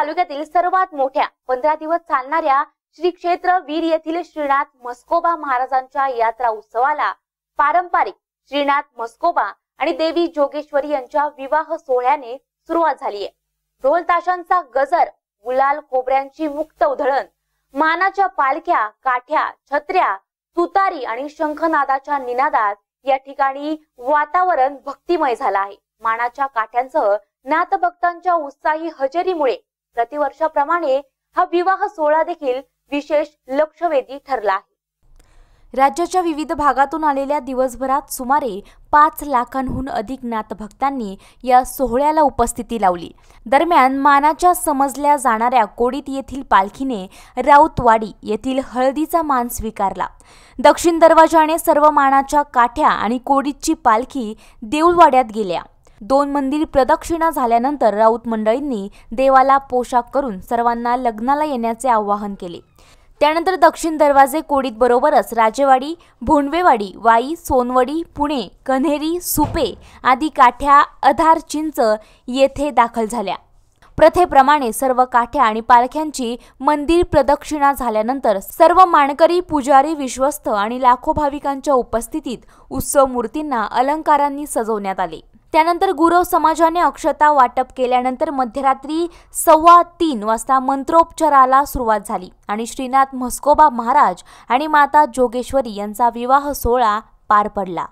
तालुक्यातील सर्वात मोठ्या पंधरा दिवस चालणाऱ्या श्री क्षेत्र वीर येथील श्रीनाथ मस्कोबा महाराजांच्या यात्रा उत्सवाला पारंपरिक श्रीनाथ मस्कोबा आणि देवी जोगेश्वरी यांच्या विवाह सोहळ्याने सुरुवात झाली आहे ढोल ताशांचा गजर गुलाल कोबऱ्यांची मुक्त उधळण मानाच्या पालख्या काठ्या छत्र्या तुतारी आणि शंखनादाच्या निनादात या ठिकाणी वातावरण भक्तिमय झालं आहे मानाच्या काठ्यांसह नाथभक्तांच्या उत्साही हजेरीमुळे प्रतिवर्षाप्रमाणे हा विवाह सोहळा देखील विशेष लक्षवेधी ठरला आहे राज्याच्या विविध भागातून आलेल्या दिवसभरात सुमारे पाच लाखांहून अधिक नाथभक्तांनी या सोहळ्याला उपस्थिती लावली दरम्यान मानाच्या समजल्या जाणाऱ्या कोडीत येथील पालखीने राऊतवाडी येथील हळदीचा मान स्वीकारला दक्षिण दरवाजाने सर्व मानाच्या काठ्या आणि कोडीतची पालखी देऊळवाड्यात गेल्या दोन मंदिर प्रदक्षिणा झाल्यानंतर राऊत मंडळींनी देवाला पोशाख करून सर्वांना लग्नाला येण्याचे आवाहन केले त्यानंतर दक्षिण दरवाजे कोडीत बरोबरच राजेवाडी भोंडवेवाडी वाई सोनवडी पुणे कन्हेरी सुपे आदी काठ्या अधार चिंच येथे दाखल झाल्या प्रथेप्रमाणे सर्व काठ्या आणि पालख्यांची मंदिर प्रदक्षिणा झाल्यानंतर सर्व मानकरी पुजारी विश्वस्त आणि लाखो भाविकांच्या उपस्थितीत उत्सव मूर्तींना अलंकारांनी सजवण्यात आले त्यानंतर गुरव समाजाने अक्षता वाटप केल्यानंतर मध्यरात्री सव्वा तीन वाजता मंत्रोपचाराला सुरुवात झाली आणि श्रीनाथ म्हस्कोबा महाराज आणि माता जोगेश्वरी यांचा विवाह सोहळा पार पडला